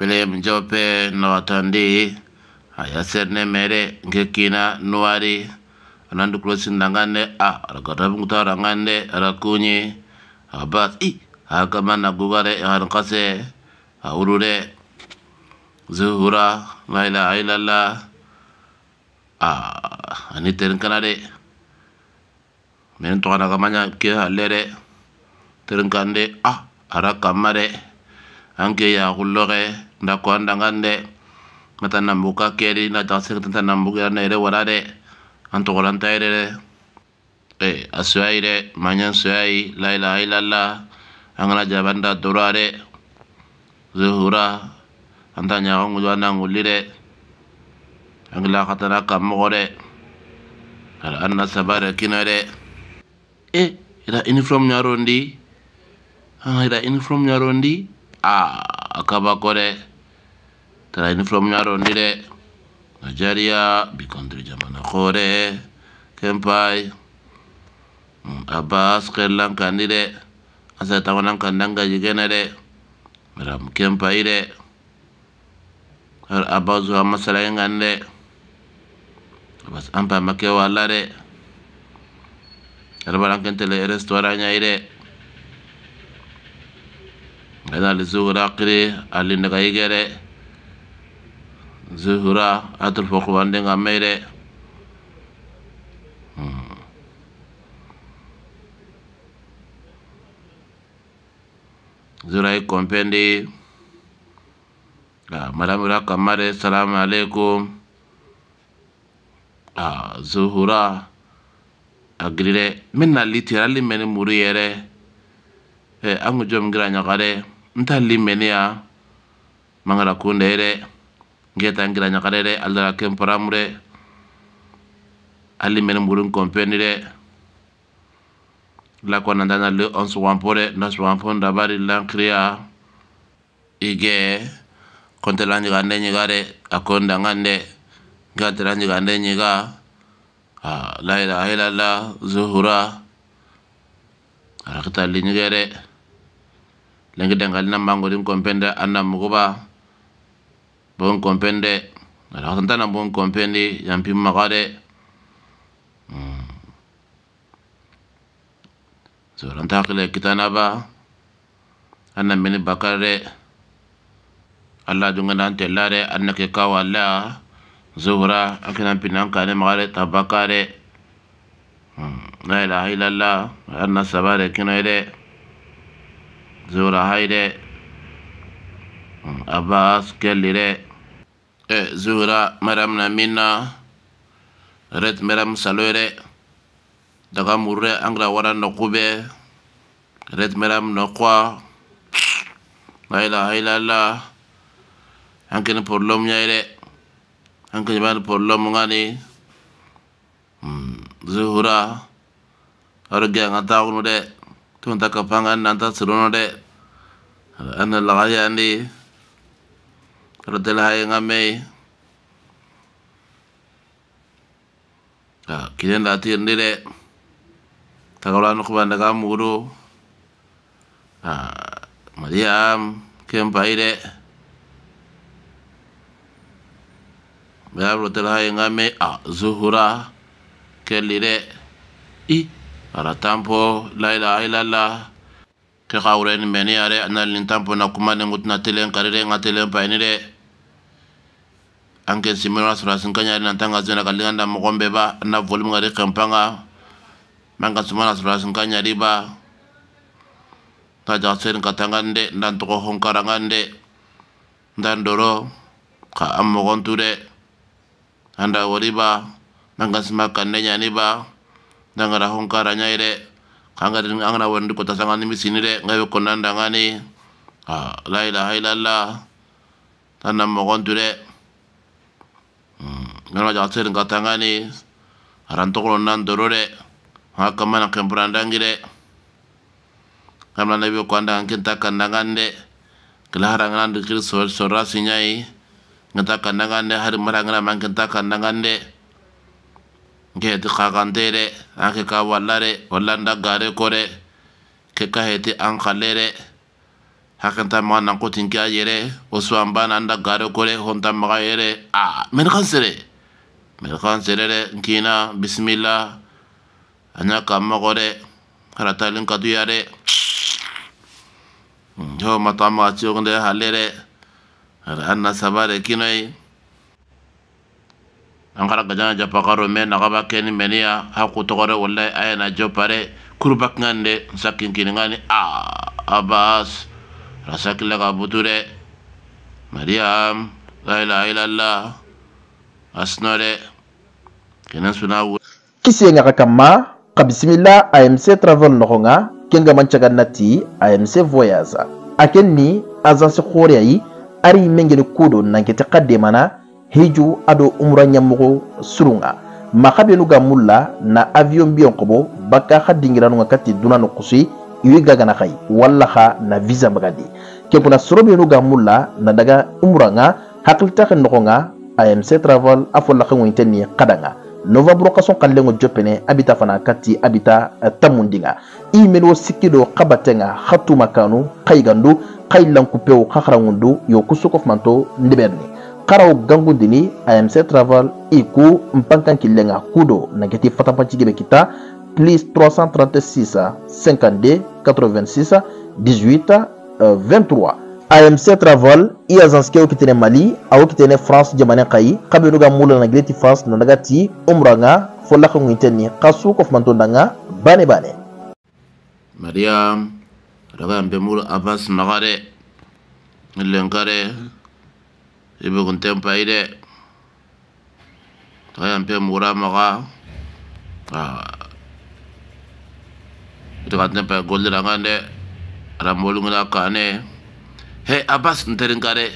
Pelem Jope Nawatandi Ayaserne Mere Ngekina Nuari Anandu Klosin Dangande A r a g a r a b u n g t a Rangande Rakunyi Abas I a k a m a n Nagugare a Hankase Aurure Zuhura Laila Ailala A Aniten Kanade Men t u a n a k a m a n y a k Kia Lere Terenkande A Arakamare anke ya gullore nda ko anda ngande mata nambu ka keri na tasir tanta nambu ya ne re warare anto golanta ere e asuaire manyan suai la ilaha illallah jabanda dorare zuhura anta nyaga ngudu anda ngulire angila katana kamogore ala anna sabare kinare e ira uniform nyarondi ah, ira uniform nyarondi a ah, akaba kore tara uniform ɲadɔn di dɛ nigeria bi kɔntiri jamana kɔ dɛ kɛmpai mm, abas kɛlan kan asa tawanan kan jigena gaji gɛnɛ dɛ ram kɛmpai dɛ har abazu a masala yin kan ampa abas an pa makɛ wa la dɛ yarabaran ganaali zuhura kiri alindiga yigere zuhura atul fokubandinga meyre hmm. zura yi kompendi a ah, madame ra kamare salamu aleykum a ah, zuhura a girire min na litira li meni muru yere e angu jom gira nyagare ntalimenia mangara kundere ngetangira nyakarere aldara kemparamure alimene mburun kompenire lakona ndana le onsuwampore nasuwampon dabari lankria ige kontela nyigande nyigare akonda ngande ngatela nyigande nyiga la ilaha illallah zuhura arakita linyigere lengi dengal na mango dim kompende anna muguba bon kompende ala tanta na bon kompende yampi magade so ran taqile kitana ba anna mini bakare alla dunga nan tellare anna ke kawalla zuhra akina pinan kane magare tabakare la ilaha illallah anna sabare kinoide zura hayde abbas kellire e zura maram na minna ret maram saloyre daga murre angra wara no kube ret maram no kwa laila hayla la hankin porlom nyaire hankin man porlom ngani hmm, zura argen atawnu de ta tuan tak kapangan nanta serono de an lagaya andi radela hay ngame ka kiden lati andi de tagalan ko banda ga muru a mariam kem paire Bayar radela hay ngame a ah, zuhura kelire i aratampo laila ilala ke aredaerkataa daukaaade ndadoro a anmogonture anda woriba make simakane ganiba nangara honkara Ire, de kanga den angana di kota sangani misini de ngai ko nandangani ha la ilaha illallah tanam mo gontu de hmm, ngana ja tsen katangani aranto ko nan dorore ha kamana kembrandangi de kamna nabi ko andang kinta kandangande kelaharang nan de kirso sorasi nyai ngata kandangande hari marangana man kinta kandangande ngedi khagandere anke ka wallare wallanda gare kore ke heti ankhalere hakanta manan kutin kya yere oswan bana anda gare kore honta maga yere a men khansere men khansere re nkina bismillah anya kamma kore karatalin kadu yare jo halere ana sabare kinoi an kara gajana karo me nagaba keni meniya a kutogore wallahi ayana jo pare kurubakŋande ngani a ah, abas rasakila ka buture mariam la ilaha illallah asnore de suna wu ka kama ka bisimila amc travel nonga kenga mancagan ti amc voyage voyaza ken ni azansi horiyayi ari mengeni kudo nangete ka hiju ado umra ɲamɔgɔ surunga maxa benu ga mulla na avion biyon kobo baka xa dingiranuga kati dunanu kusi iwi gagana xai walla xa na visa magadi kekuna soro benu ga mulla na daga umra nga hakilita xe noxo nga amc travel a fo laxengoyinten ni xada nga novembre jopene abita fana kati abita eh, tamundinga i menuwo sikki do xabatenga xa tuma kanu xayigandu xayi lankupeo xa xarangundu yo kusokofumanto ndeɓerni karaw gangu dini amc travel iku mpankan kilenga kudo nageti fatampacigebe kita plus 336 52 86 18 23 amc travel ia zanske ke okitene mali awo kitene france jamane kai kabenu ga mula na geti france nanaga ti umra nga fo lakaŋo kasu kofumantonda nga bane bane mariam raga yan be mulu avance naga ibu kuntem pai de to yan pe mura maka ya. itu kan tem pai gol rangan de ramolu ngala kane he abas nterin kare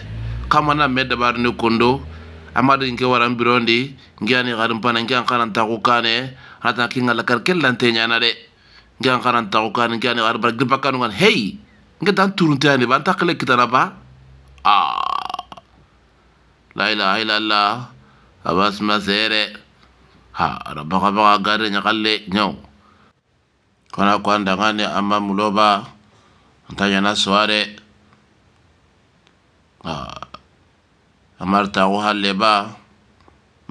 kamana me dabar ni kundo amadu inke waran birondi ngiani garin pana ngian kanan taku kane hata kar lakar kellan te nyana de ngian kanan taku kane ngiani bar ngan hey ngian tan turun te ani ban kita kitana ba ah la ilaha illallah abas masere ha araba ka baka gare nyakalle nyaw kana kwa ndangane amma muloba ntanya na sware ha amarta ko halle ba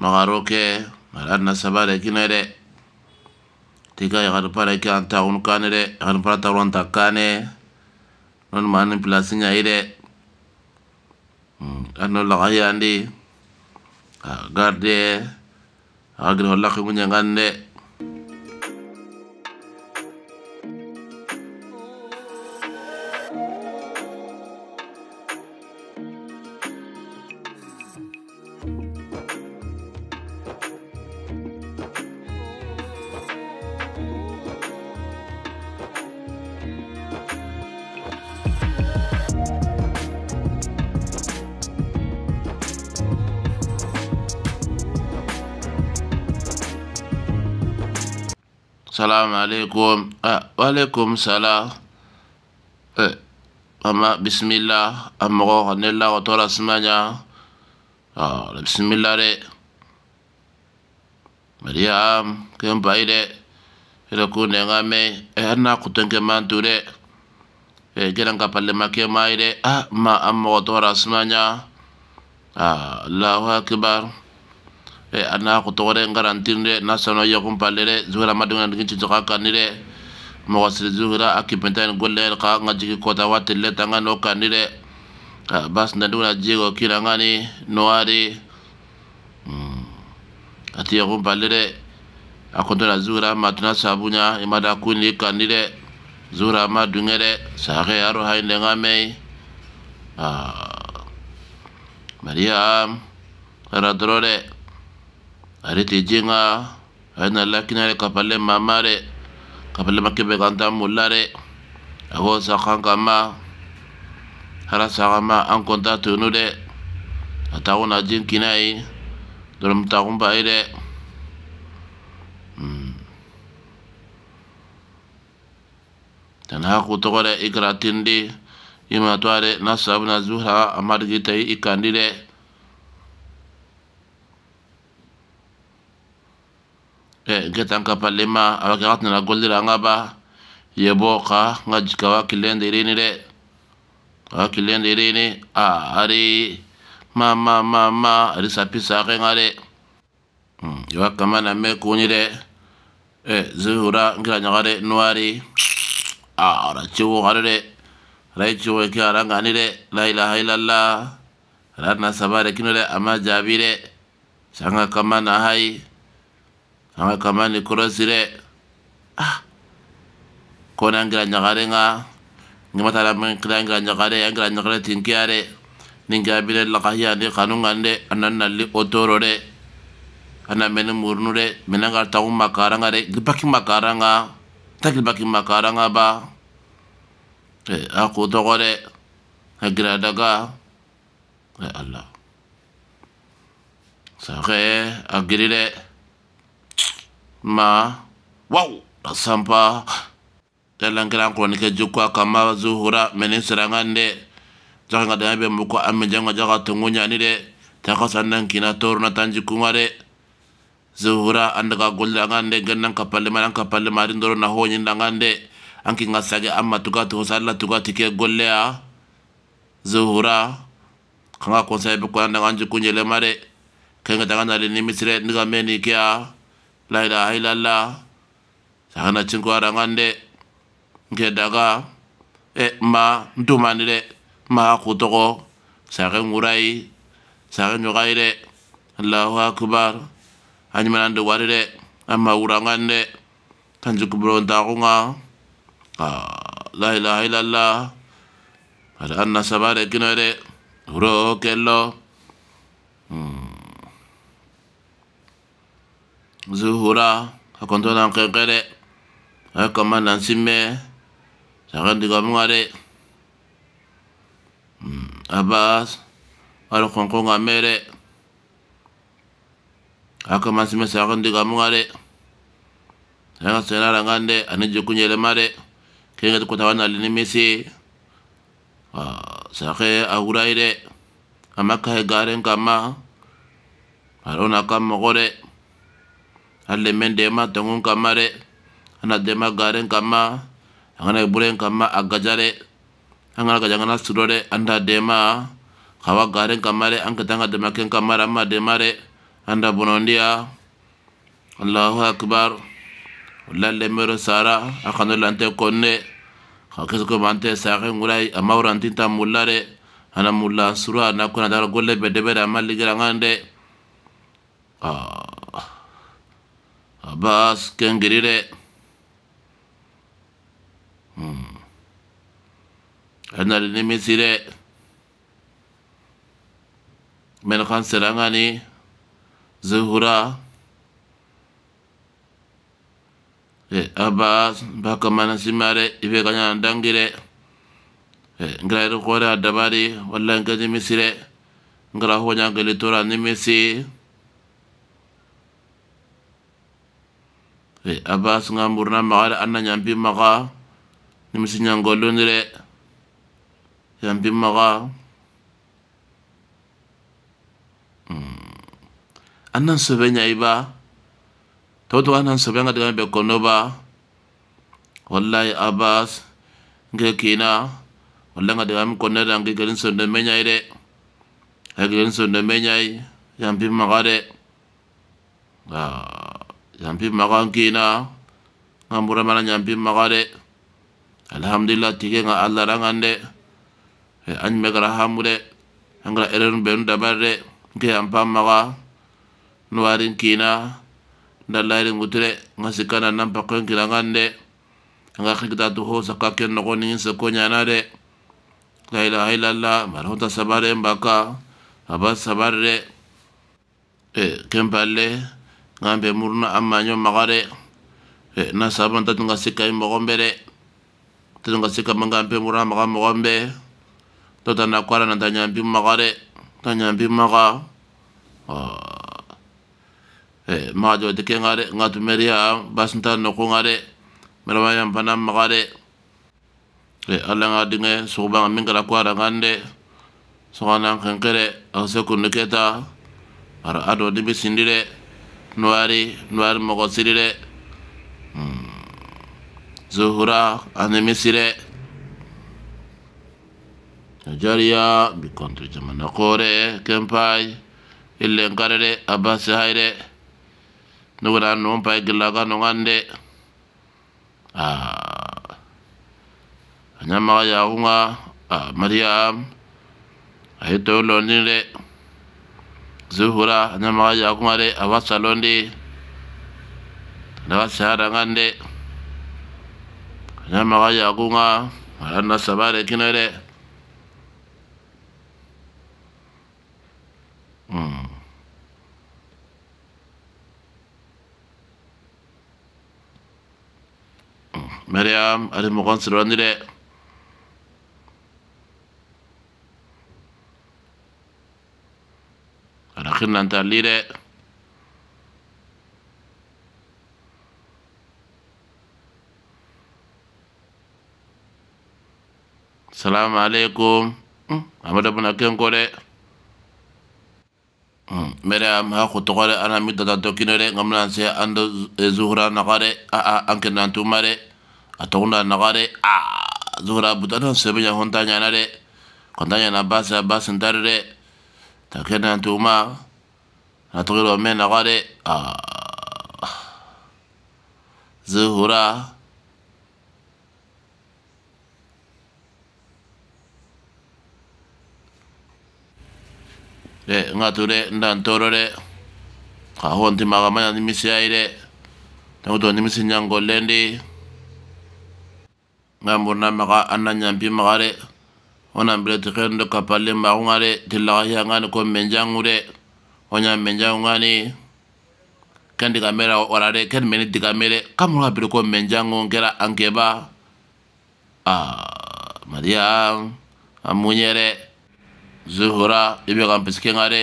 magaroke maran na sabare kinere tiga ya kan para ki anta un kanere kan para tawon takane non manin plasinya ire Hmm, anno laxa yandi a garde a gira holla ximuñangan de Assalamualaikum ah, waalaikumsalam. eh, ama Bismillah, Amro Nella, ka la ah, bisimila dɛ mariyam kɛ n bayi dɛ yɛrɛ eh, hali n'a kutɔnkɛ re eh, gɛrɛ ka palemakɛ ma ah, ma a mɔgɔ ah, allahu akibar Eh, ana khutogore ngarantinre nasano yakhunpalere zuhira madunga ndikinchi tsukhakanire mokhasiri zuhira akipentani goller kha nga jiki kota watille tanga nokanire ah, bas ndandikuna jigo kirangani noari hmm. ati yakhunpalere akontona zuhira ama tuna sabunya imada kunli kanire zuhira ama dungere sakhe yaro hainde ngamei ah. mariam radorore arete jenga ana lakinare kapale mamare kapale makebe kanta mulare ago sakanga ma hara sagama an konta tunu de jin kinai dorom tagun ba ire hmm. tana ku togore ikratindi ima tware zuhra amargitai ikandire e eh, getan ka pallema awake xatnana gollira nga ba yebo xa nga jika wa killende ireni re awa killende ireni a ari ma ma ma ma ari sapi saxe nga re hmm, yewa kama na me kuni re e eh, zehura ngira ñaxa re noari a ara cewo xare re rai cewo ke arangani re la ilaha ilalla ara na sabare kino re ama jabi re sanga kama na hayi nawe kamani kurosire ah ko ngira nyagare nga ngimatara mangira ngira nyagare yangira nyagare tinkiare ningira bile lakahia ni kanunga nde anan nalli otoro de ana mene murnu de mene ngar tawu makaranga de nga makaranga gipaki makara makaranga ba eh aku togo de agira e, daga eh Allah sahe agiri de ma waw sanpa yalankira kuranike jukwa kama zuhura meni sirangan de jaka nga dana be muko amme janga jaka tungu nyani de taka sandan kina toru na tanji kunga de zuhura andaka gulrangan de gennan kapalle maran kapalle marin doro na honyin dangan de anki nga sage amma tuga tuho salla tuga tike golle a zuhura kanga konsai be anji kunye jukunye lemare kenga dangan ali ni misire ndiga meni kia 라이라 하일랄라 사나 친구랑 한데 게다가 에마 두만이래 마 고토고 사간 우라이 사간 요가이래 알라후 아크발 아니면 안데 와리래 아마 우랑한데 탄주급으로 다공아 아 라이라 하일랄라 아라 안나 사바레 기노래 우로 겔로 zuhura hakonto nan kekere ay kama nan simme sakan diga mungare hmm, abas aro konko nga mere akama simme sakan diga mungare sanga sena rangande ane jokunyele mare kenga tukutawana lini misi ah, sake aguraire amakahe garen kama arona kamogore halle men dema tongun kamma re ana dema garen kamma angana buren kamma agajare angana ga jangana surore anda dema kawa garen kamma re anka tanga dema ken kamma ramma dema re anda bonondia allahu akbar lalle mero sara akano lante konne hakeso ko mante sare ngurai amaura ntinta mullare ana mulla sura na kona dar golle be debere amalli gira ngande ah abas kengiri de hmm. anari nimisi de men kan serangani zuhura e, abas baka mana simare ibe kanya dangire e, ngira ko ra dabari wallan gadi misire ngira ho nya gele tora nimisi e abbas nga mburna maxa anna ñampi maxa nimisi ñangollundi de nyambi maxa annan hmm. sobe ñayi ba toto anna sobe nga digame be kono ba wallahi abbas nge kina wallahi nga digame konne da nki gelin sonde me ñayi de ay gelin sonde me ñayi ma maxa re yampimaxa nkina nga mburamana yampimaxa de alhamdulillah tige nga allarangan de e, añmegara hamu de angara erenu benu dabar de nke yampammaxa nuwarin kina ndallarin gutire nga sikkana nampako nkirangan de anga xikitatu ho sakka ken noxoningin sokko ñana de la ilaha illallah marahota sabare mbaka aba sabar de e, ken palle ngambe murna amma nyom magare e na saban tatu nga sika imbo gombere tatu mangambe murna maga mogombe tota na kwara na mbi magare mbi maga ah. e maga jo dike ngare ngatu meria ya basinta no ko ngare merama yam panam magare e ala nga dinge suba mingala kwara ngande soganan kenkere ase kunde ara ado dibi sindire Nuari, Nuari Mogosirire, Zuhura, Anemisire, j a r i a Bikontri Jamanakore, Kempai, Ilenkarere, l Abasi Haire, Nuran g u Numpai Gilaga Nungande, Anyamaga Yagunga, Mariam, Ahito Lonire, zuhura nyama yakumare abasalondi nabasharangande nyama yakunga arana sabare kinere hmm. mm. Maryam ari mukonsiranire f i n a n d där lite. Salamu alaikum. Amada buna ken kore. Mere am ha ko tokore ana mi data t o k i n o r e ngamna se ando zuhra nagare a a anke nan tumare atogna nagare a zuhra butana sebenya hontanya nare kontanya na basa basa ndarere takena tuma na tokel نعتقد من غالي آه ز u ر ة le ngatule n d a n t o r o l e kaho ntimaga manya nimisi a i l e nakuto nimisi nyangolendi n g a m u r n a maga ananyampi m a g a r e onambile t i k e n d o k a p a l i m a g u n g a r e tilaka hiyangani ko menjangule onya menja ngani ken kamera orare ken meni diga kamu kamula biri ko menja ngon ah mariam amunyere zuhura ibe kampis piske ngare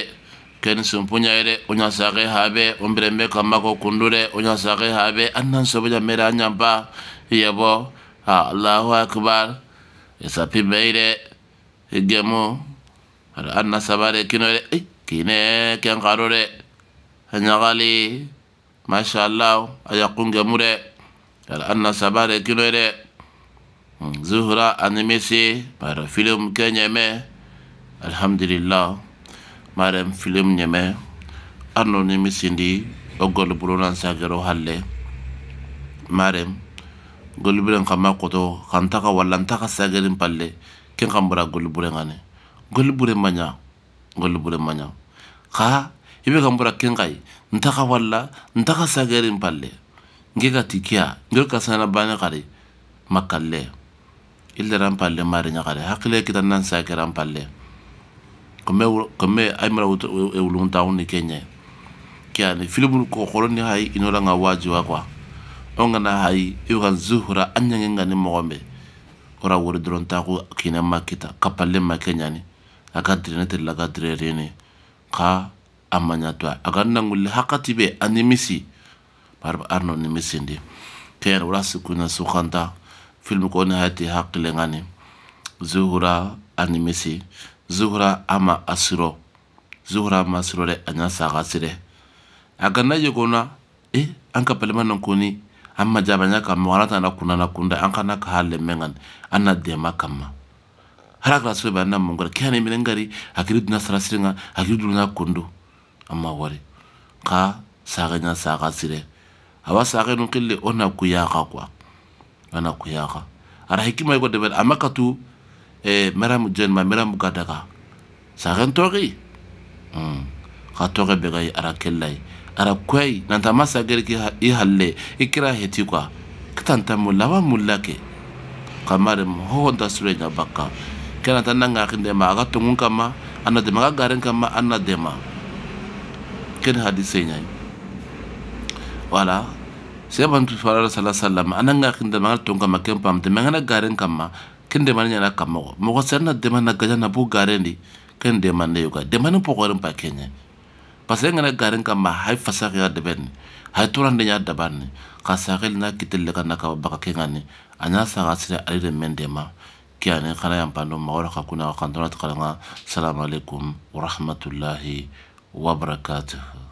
ken sumpunya ere onya sage habe ombrembe kamako kundure onya sage habe annan soboja mera nyamba yebo iya ah, allahu akbar isapi beire igemo anna sabare kinore eh kine ken karore de a ɲagali mashallah a yakunge mu de anna sabare kino de hmm, zuhura animesi mara film ke alhamdulillah marem film ɲeme arno ndi o golburunan sagero halle marem golburen kama koto kantaka walantaka ntaka sagerin palle ken kambura bara golburen ŋane manya maɲa manya xa i be kan bora ken xayi nta xa walla nta sagerin palle nke ka ti keya ngero kasanana bane xari makalle i leran palle mariña xari hakkile kita nan sageran palle kome kome ay mara wuluntaxun e ni kenñe keani filibul inoranga wajiwa quoi o hayi i zuhura a ɲangengani moxonbe ora wori doron taxu kina ma kita kapalle ma keñani a direne tella ka direrene ka amanyatwa aganna ngulle hakati be animisi barba arno nimisindi ker urasi kuna sukanta filmu kone hati hakile ngani zuhura animisi zuhura ama asiro zuhura ama asiro re anya sagasire aganna yegona eh an ka palima nan koni amma jabanya ka mawarata na kunda an kana ka halle mengan anna dema kamma harakara so ba nam ngor kiyane milen gari hakiri duna sarasiringa hakiri duna kundu amma wari ka saga nya saga sire awa saga nun kille ona kuyaka kwa ona kuyaka ara hikima ko debel amakatu e eh, meram jen ma meram gadaka saga ntori mm ka toge be gay ara kellai ara kwai nanta masagere ki i halle ikira heti kwa kitanta mulla wa mulla ke kamare mo honda sure nya bakka kena tan nanga kindema aga tungun kama anna dema aga garen kama anna dema ken hadise nyai wala sai ban tu fara sallallahu alaihi wasallam ananga kindema aga tungun kama ken pam dema aga garen kama kindema nyana kama mo ko sanna dema na gaja na bu garen di ken dema ne yoga dema no pokoren pa kenya pasai ngana garen kama hay fasaka ya deben hay turan de nya daban ka sakil na kitille kana ka baka kengani anya saga sire ari de mendema كان يعني خلا ينبانو مغرقا كنا وقندرات قلنا السلام عليكم ورحمة الله وبركاته